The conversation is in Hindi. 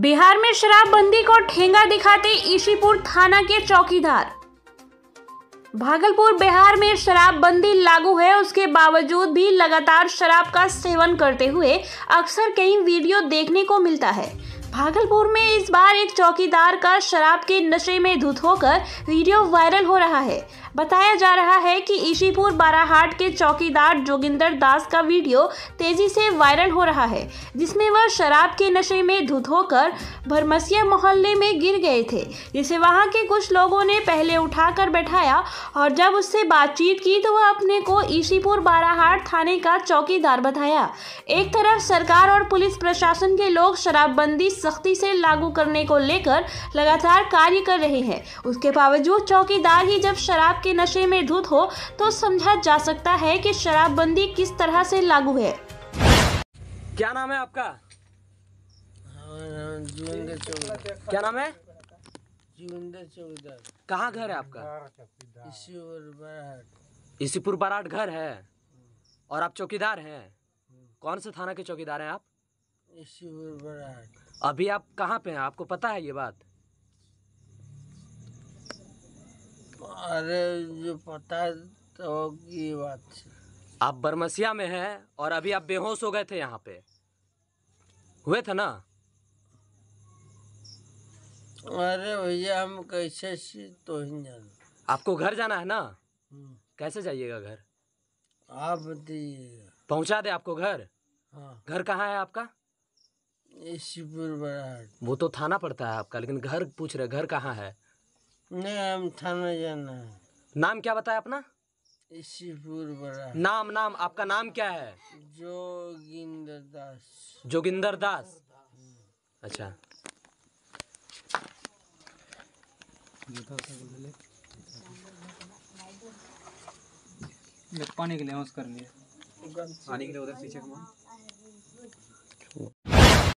बिहार में शराबबंदी को ठेंगा दिखाते ईशीपुर थाना के चौकीदार भागलपुर बिहार में शराबबंदी लागू है उसके बावजूद भी लगातार शराब का सेवन करते हुए अक्सर कई वीडियो देखने को मिलता है भागलपुर में इस बार एक चौकीदार का शराब के नशे में धुत होकर वीडियो वायरल हो रहा है बताया जा रहा है कि ईशीपुर बाराहाट के चौकीदार जोगिंदर दास का वीडियो तेजी से वायरल हो रहा है जिसमें वह शराब के नशे में धुत होकर भरमसिया मोहल्ले में गिर गए थे जिसे वहां के कुछ लोगों ने पहले उठाकर बैठाया और जब उससे बातचीत की तो वह अपने को ईशीपुर बाराहाट थाने का चौकीदार बताया एक तरफ सरकार और पुलिस प्रशासन के लोग शराबबंदी सख्ती से लागू करने को लेकर लगातार कार्य कर रहे हैं उसके बावजूद चौकीदार ही जब शराब के नशे में धुत हो तो समझा जा सकता है कि शराबबंदी किस तरह से लागू है क्या नाम है आपका क्या नाम है जीवेंद्र चौधरी कहाँ घर है आपका इसीपुर बराट घर है और आप चौकीदार हैं कौन से थाना के चौकीदार हैं आप इसीपुर बराट अभी आप कहाँ पे हैं आपको पता है ये बात अरे जो पता तो की बात आप बरमसिया में हैं और अभी आप बेहोश हो गए थे यहाँ पे हुए थे ना अरे भैया हम कैसे तो जान आपको घर जाना है ना हम्म। कैसे जाइएगा घर आप बताइए पहुँचा दे आपको घर हाँ घर कहाँ है आपका शिवपुर बराट वो तो थाना पड़ता है आपका लेकिन घर पूछ रहे घर कहाँ है नाम थाना जाना नाम क्या बताया अपना इसीपुर बड़ा नाम नाम आपका नाम क्या है जोगिंदर दास जोगिंदर दास अच्छा पानी के लिए कर लिए पानी के लिए उधर पीछे कमा